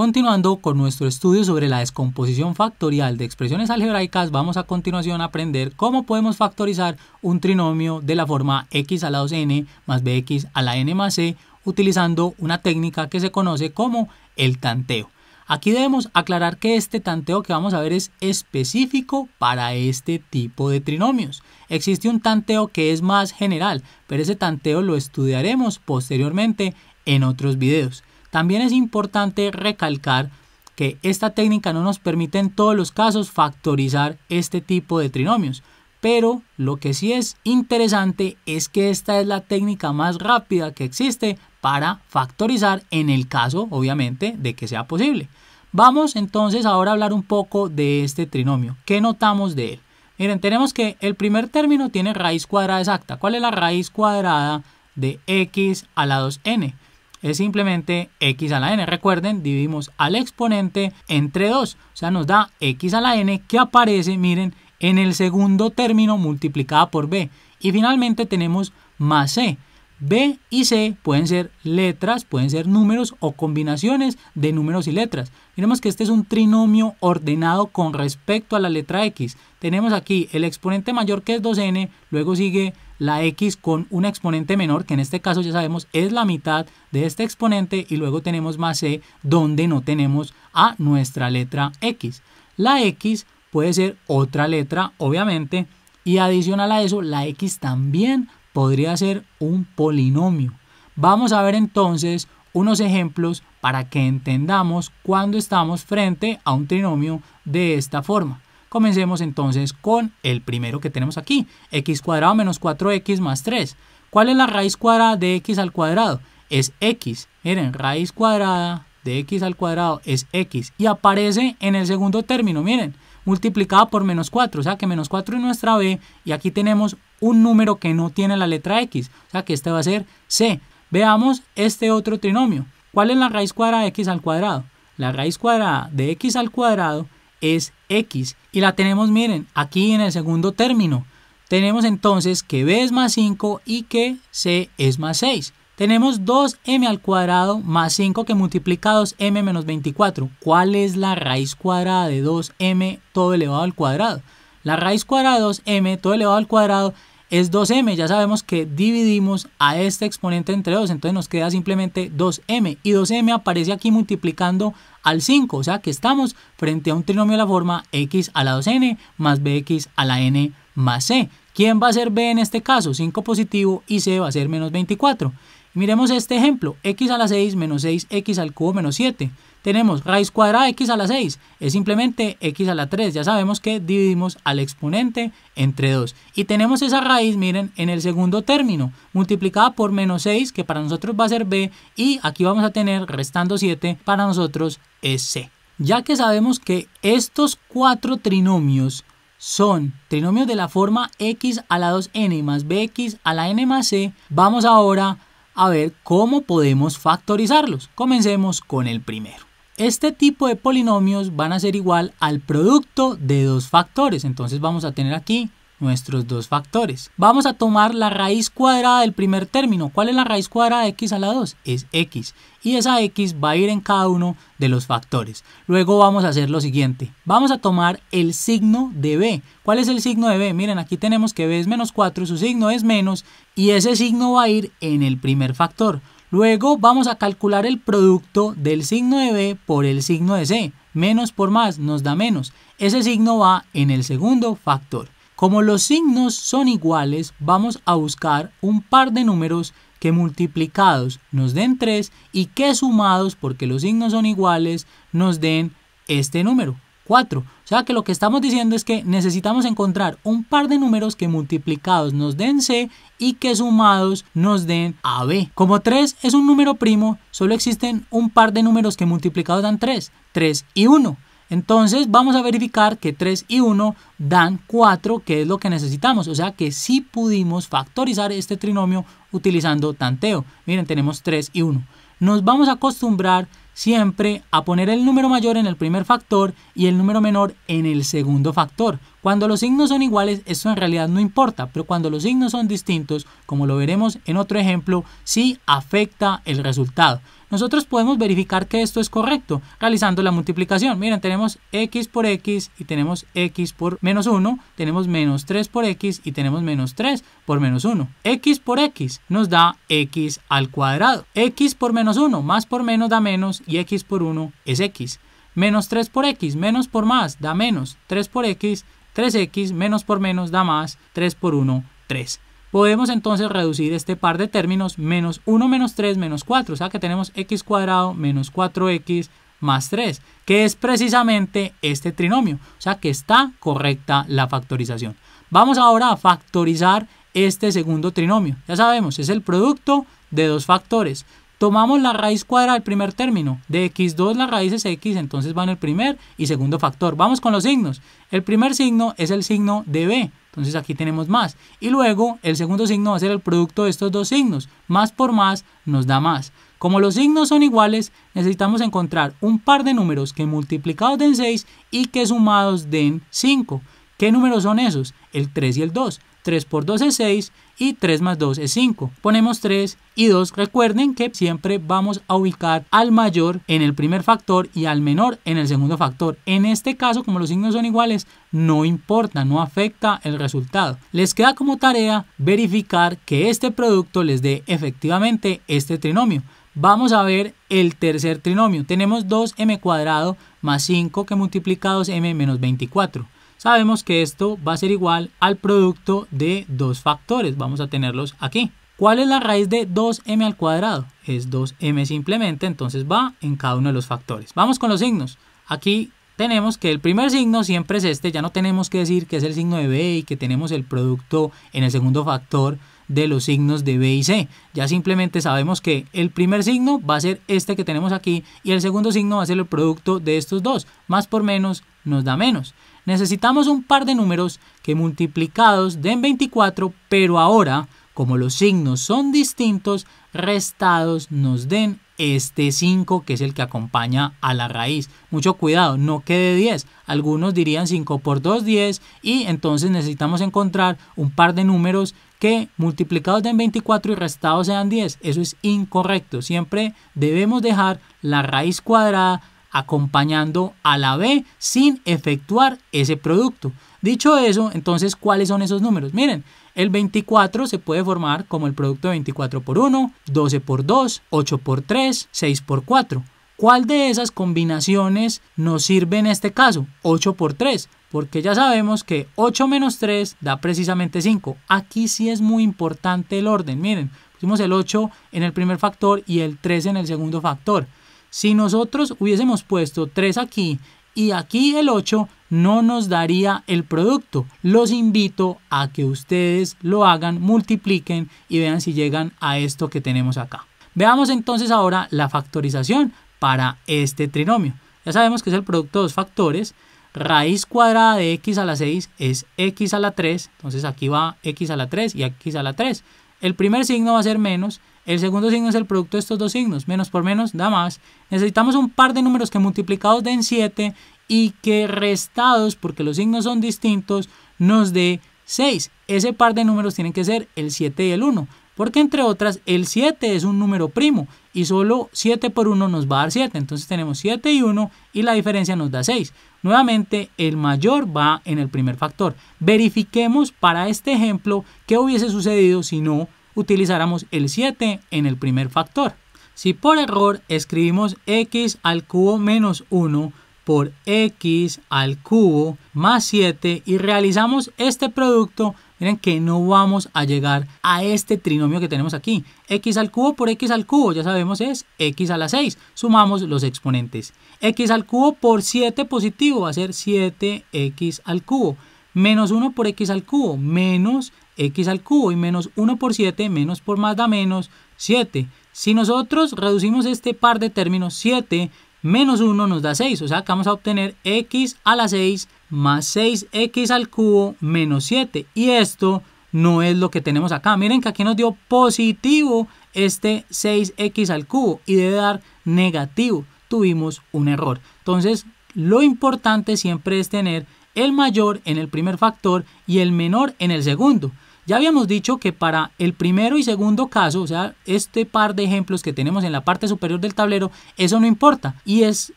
Continuando con nuestro estudio sobre la descomposición factorial de expresiones algebraicas, vamos a continuación a aprender cómo podemos factorizar un trinomio de la forma x a la 2n más bx a la n más c utilizando una técnica que se conoce como el tanteo. Aquí debemos aclarar que este tanteo que vamos a ver es específico para este tipo de trinomios. Existe un tanteo que es más general, pero ese tanteo lo estudiaremos posteriormente en otros videos. También es importante recalcar que esta técnica no nos permite en todos los casos factorizar este tipo de trinomios, pero lo que sí es interesante es que esta es la técnica más rápida que existe para factorizar en el caso, obviamente, de que sea posible. Vamos entonces ahora a hablar un poco de este trinomio. ¿Qué notamos de él? Miren, tenemos que el primer término tiene raíz cuadrada exacta. ¿Cuál es la raíz cuadrada de x a la 2n? es simplemente x a la n. Recuerden, dividimos al exponente entre 2, o sea, nos da x a la n que aparece, miren, en el segundo término multiplicada por b. Y finalmente tenemos más c, B y C pueden ser letras, pueden ser números o combinaciones de números y letras. Miremos que este es un trinomio ordenado con respecto a la letra X. Tenemos aquí el exponente mayor que es 2n, luego sigue la X con un exponente menor, que en este caso ya sabemos es la mitad de este exponente, y luego tenemos más C, donde no tenemos a nuestra letra X. La X puede ser otra letra, obviamente, y adicional a eso, la X también podría ser un polinomio. Vamos a ver entonces unos ejemplos para que entendamos cuando estamos frente a un trinomio de esta forma. Comencemos entonces con el primero que tenemos aquí, x cuadrado menos 4x más 3. ¿Cuál es la raíz cuadrada de x al cuadrado? Es x. Miren, raíz cuadrada de x al cuadrado es x y aparece en el segundo término, miren, multiplicada por menos 4, o sea que menos 4 es nuestra b y aquí tenemos un número que no tiene la letra x, o sea que este va a ser c. Veamos este otro trinomio. ¿Cuál es la raíz cuadrada de x al cuadrado? La raíz cuadrada de x al cuadrado es x y la tenemos, miren, aquí en el segundo término. Tenemos entonces que b es más 5 y que c es más 6. Tenemos 2m al cuadrado más 5 que multiplica 2m menos 24. ¿Cuál es la raíz cuadrada de 2m todo elevado al cuadrado? La raíz cuadrada de 2m todo elevado al cuadrado es 2m. Ya sabemos que dividimos a este exponente entre 2, entonces nos queda simplemente 2m. Y 2m aparece aquí multiplicando al 5, o sea que estamos frente a un trinomio de la forma x a la 2n más bx a la n más c. ¿Quién va a ser b en este caso? 5 positivo y c va a ser menos 24. Miremos este ejemplo, x a la 6 menos 6x al cubo menos 7 tenemos raíz cuadrada de x a la 6, es simplemente x a la 3, ya sabemos que dividimos al exponente entre 2. Y tenemos esa raíz, miren, en el segundo término, multiplicada por menos 6, que para nosotros va a ser b, y aquí vamos a tener, restando 7, para nosotros es c. Ya que sabemos que estos cuatro trinomios son trinomios de la forma x a la 2n más bx a la n más c, vamos ahora a ver cómo podemos factorizarlos. Comencemos con el primero. Este tipo de polinomios van a ser igual al producto de dos factores. Entonces vamos a tener aquí nuestros dos factores. Vamos a tomar la raíz cuadrada del primer término. ¿Cuál es la raíz cuadrada de x a la 2? Es x. Y esa x va a ir en cada uno de los factores. Luego vamos a hacer lo siguiente. Vamos a tomar el signo de b. ¿Cuál es el signo de b? Miren, aquí tenemos que b es menos 4, su signo es menos y ese signo va a ir en el primer factor. Luego vamos a calcular el producto del signo de B por el signo de C. Menos por más nos da menos. Ese signo va en el segundo factor. Como los signos son iguales, vamos a buscar un par de números que multiplicados nos den 3 y que sumados, porque los signos son iguales, nos den este número, 4 sea que lo que estamos diciendo es que necesitamos encontrar un par de números que multiplicados nos den C y que sumados nos den AB. Como 3 es un número primo, solo existen un par de números que multiplicados dan 3, 3 y 1. Entonces vamos a verificar que 3 y 1 dan 4, que es lo que necesitamos. O sea que sí pudimos factorizar este trinomio utilizando tanteo. Miren, tenemos 3 y 1 nos vamos a acostumbrar siempre a poner el número mayor en el primer factor y el número menor en el segundo factor. Cuando los signos son iguales, eso en realidad no importa, pero cuando los signos son distintos, como lo veremos en otro ejemplo, sí afecta el resultado. Nosotros podemos verificar que esto es correcto realizando la multiplicación. Miren, tenemos x por x y tenemos x por menos 1, tenemos menos 3 por x y tenemos menos 3 por menos 1. x por x nos da x al cuadrado. x por menos 1 más por menos da menos y x por 1 es x. Menos 3 por x, menos por más, da menos. 3 por x, 3x, menos por menos da más. 3 por 1, 3. Podemos entonces reducir este par de términos menos 1 menos 3 menos 4, o sea que tenemos x cuadrado menos 4x más 3, que es precisamente este trinomio, o sea que está correcta la factorización. Vamos ahora a factorizar este segundo trinomio. Ya sabemos, es el producto de dos factores. Tomamos la raíz cuadrada del primer término. De x2 la raíz es x, entonces van en el primer y segundo factor. Vamos con los signos. El primer signo es el signo de b, entonces aquí tenemos más. Y luego el segundo signo va a ser el producto de estos dos signos. Más por más nos da más. Como los signos son iguales, necesitamos encontrar un par de números que multiplicados den 6 y que sumados den 5. ¿Qué números son esos? El 3 y el 2. 3 por 2 es 6 y 3 más 2 es 5. Ponemos 3 y 2. Recuerden que siempre vamos a ubicar al mayor en el primer factor y al menor en el segundo factor. En este caso, como los signos son iguales, no importa, no afecta el resultado. Les queda como tarea verificar que este producto les dé efectivamente este trinomio. Vamos a ver el tercer trinomio. Tenemos 2m cuadrado más 5 que multiplicados m menos 24 sabemos que esto va a ser igual al producto de dos factores. Vamos a tenerlos aquí. ¿Cuál es la raíz de 2m al cuadrado? Es 2m simplemente, entonces va en cada uno de los factores. Vamos con los signos. Aquí tenemos que el primer signo siempre es este, ya no tenemos que decir que es el signo de b y que tenemos el producto en el segundo factor de los signos de B y C. Ya simplemente sabemos que el primer signo va a ser este que tenemos aquí y el segundo signo va a ser el producto de estos dos. Más por menos nos da menos. Necesitamos un par de números que multiplicados den 24, pero ahora, como los signos son distintos, restados nos den este 5 que es el que acompaña a la raíz. Mucho cuidado, no quede 10. Algunos dirían 5 por 2, 10 y entonces necesitamos encontrar un par de números que multiplicados den 24 y restados sean 10. Eso es incorrecto. Siempre debemos dejar la raíz cuadrada acompañando a la B sin efectuar ese producto. Dicho eso, entonces, ¿cuáles son esos números? Miren, el 24 se puede formar como el producto de 24 por 1, 12 por 2, 8 por 3, 6 por 4. ¿Cuál de esas combinaciones nos sirve en este caso? 8 por 3, porque ya sabemos que 8 menos 3 da precisamente 5. Aquí sí es muy importante el orden, miren, pusimos el 8 en el primer factor y el 3 en el segundo factor. Si nosotros hubiésemos puesto 3 aquí y aquí el 8 no nos daría el producto. Los invito a que ustedes lo hagan, multipliquen y vean si llegan a esto que tenemos acá. Veamos entonces ahora la factorización para este trinomio. Ya sabemos que es el producto de dos factores. Raíz cuadrada de x a la 6 es x a la 3. Entonces aquí va x a la 3 y x a la 3. El primer signo va a ser menos. El segundo signo es el producto de estos dos signos. Menos por menos da más. Necesitamos un par de números que multiplicados den 7 y que restados, porque los signos son distintos, nos dé 6. Ese par de números tienen que ser el 7 y el 1. Porque entre otras, el 7 es un número primo y solo 7 por 1 nos va a dar 7. Entonces tenemos 7 y 1 y la diferencia nos da 6. Nuevamente, el mayor va en el primer factor. Verifiquemos para este ejemplo qué hubiese sucedido si no utilizáramos el 7 en el primer factor. Si por error escribimos x al cubo menos 1 por x al cubo más 7 y realizamos este producto, miren que no vamos a llegar a este trinomio que tenemos aquí. x al cubo por x al cubo, ya sabemos es x a la 6. Sumamos los exponentes. x al cubo por 7 positivo va a ser 7x al cubo. Menos 1 por x al cubo, menos x al cubo y menos 1 por 7, menos por más da menos 7. Si nosotros reducimos este par de términos 7 menos 1 nos da 6, o sea que vamos a obtener x a la 6 más 6x al cubo menos 7. Y esto no es lo que tenemos acá. Miren que aquí nos dio positivo este 6x al cubo y debe dar negativo. Tuvimos un error. Entonces, lo importante siempre es tener el mayor en el primer factor y el menor en el segundo. Ya habíamos dicho que para el primero y segundo caso, o sea, este par de ejemplos que tenemos en la parte superior del tablero, eso no importa. Y es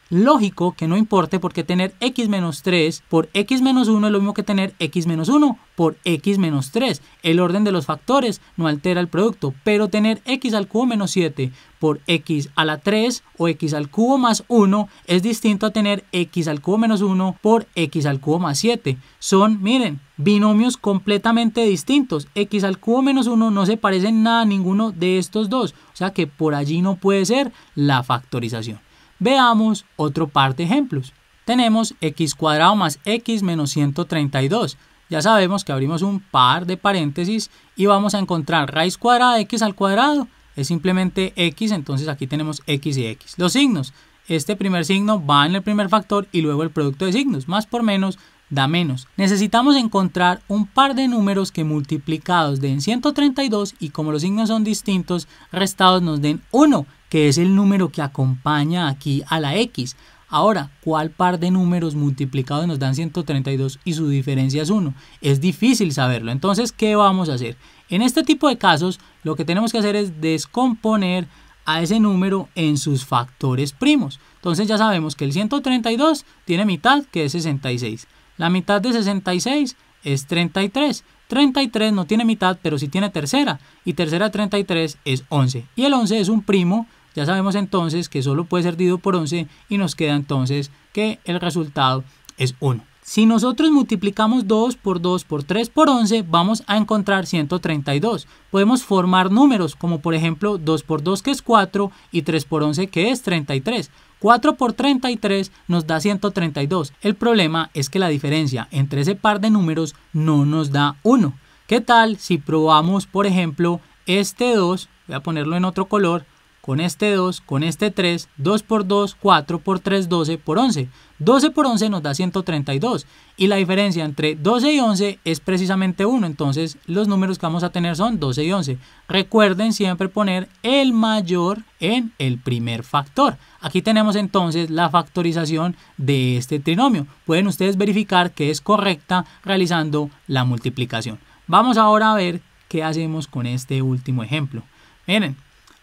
lógico que no importe porque tener x menos 3 por x menos 1 es lo mismo que tener x menos 1 por x menos 3. El orden de los factores no altera el producto, pero tener x al cubo menos 7 por x a la 3 o x al cubo más 1 es distinto a tener x al cubo menos 1 por x al cubo más 7. Son, miren, binomios completamente distintos. x al cubo menos 1 no se parece en nada a ninguno de estos dos, o sea que por allí no puede ser la factorización. Veamos otro par de ejemplos. Tenemos x cuadrado más x menos 132 ya sabemos que abrimos un par de paréntesis y vamos a encontrar raíz cuadrada de x al cuadrado es simplemente x, entonces aquí tenemos x y x. Los signos, este primer signo va en el primer factor y luego el producto de signos, más por menos da menos. Necesitamos encontrar un par de números que multiplicados den 132 y como los signos son distintos, restados nos den 1, que es el número que acompaña aquí a la x. Ahora, ¿cuál par de números multiplicados nos dan 132 y su diferencia es 1? Es difícil saberlo, entonces, ¿qué vamos a hacer? En este tipo de casos, lo que tenemos que hacer es descomponer a ese número en sus factores primos. Entonces ya sabemos que el 132 tiene mitad, que es 66. La mitad de 66 es 33. 33 no tiene mitad, pero sí tiene tercera. Y tercera 33 es 11. Y el 11 es un primo ya sabemos entonces que solo puede ser dividido por 11 y nos queda entonces que el resultado es 1. Si nosotros multiplicamos 2 por 2 por 3 por 11, vamos a encontrar 132. Podemos formar números, como por ejemplo 2 por 2 que es 4 y 3 por 11 que es 33. 4 por 33 nos da 132. El problema es que la diferencia entre ese par de números no nos da 1. ¿Qué tal si probamos, por ejemplo, este 2, voy a ponerlo en otro color, con este 2, con este 3, 2 por 2, 4 por 3, 12 por 11. 12 por 11 nos da 132 y la diferencia entre 12 y 11 es precisamente 1, entonces los números que vamos a tener son 12 y 11. Recuerden siempre poner el mayor en el primer factor. Aquí tenemos entonces la factorización de este trinomio. Pueden ustedes verificar que es correcta realizando la multiplicación. Vamos ahora a ver qué hacemos con este último ejemplo. Miren,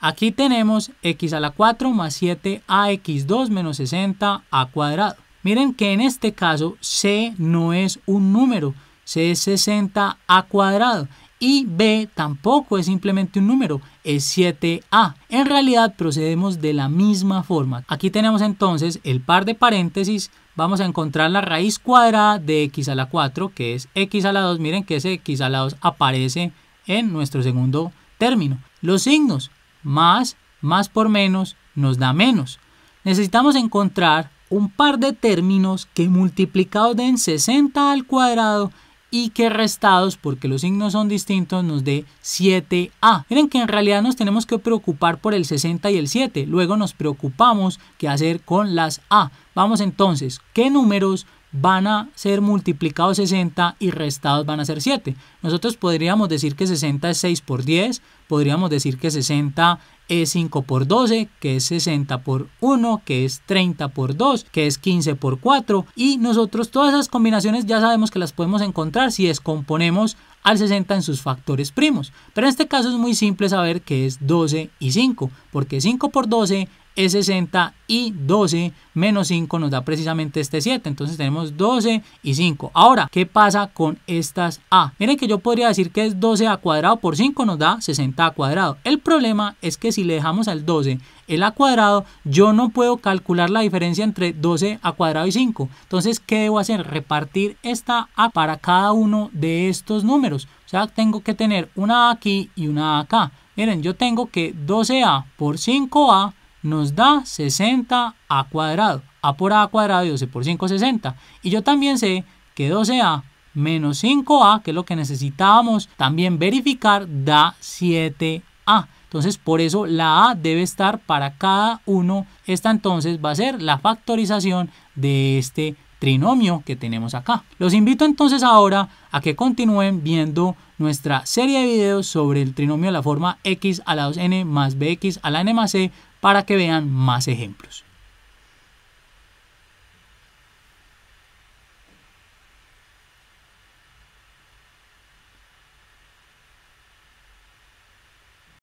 Aquí tenemos x a la 4 más 7 a x2 menos 60 a cuadrado. Miren que en este caso c no es un número, c es 60 a cuadrado y b tampoco es simplemente un número, es 7a. En realidad procedemos de la misma forma. Aquí tenemos entonces el par de paréntesis, vamos a encontrar la raíz cuadrada de x a la 4, que es x a la 2, miren que ese x a la 2 aparece en nuestro segundo término. Los signos, más más por menos nos da menos. Necesitamos encontrar un par de términos que multiplicados den 60 al cuadrado y que restados, porque los signos son distintos, nos dé 7a. Miren que en realidad nos tenemos que preocupar por el 60 y el 7. Luego nos preocupamos qué hacer con las a. Vamos entonces, ¿qué números van a ser multiplicados 60 y restados van a ser 7. Nosotros podríamos decir que 60 es 6 por 10, podríamos decir que 60 es 5 por 12, que es 60 por 1, que es 30 por 2, que es 15 por 4 y nosotros todas esas combinaciones ya sabemos que las podemos encontrar si descomponemos al 60 en sus factores primos. Pero en este caso es muy simple saber que es 12 y 5, porque 5 por 12 e es 60 y 12 menos 5 nos da precisamente este 7. Entonces tenemos 12 y 5. Ahora, ¿qué pasa con estas A? Miren que yo podría decir que es 12 a cuadrado por 5 nos da 60 a cuadrado. El problema es que si le dejamos al 12 el a cuadrado, yo no puedo calcular la diferencia entre 12 a cuadrado y 5. Entonces, ¿qué debo hacer? Repartir esta A para cada uno de estos números. O sea, tengo que tener una A aquí y una A acá. Miren, yo tengo que 12A por 5A nos da 60 a cuadrado. A por a cuadrado y 12 por 5, 60. Y yo también sé que 12a menos 5a, que es lo que necesitábamos también verificar, da 7a. Entonces, por eso la a debe estar para cada uno. Esta entonces va a ser la factorización de este trinomio que tenemos acá. Los invito entonces ahora a que continúen viendo nuestra serie de videos sobre el trinomio de la forma x a la 2n más bx a la n más c para que vean más ejemplos.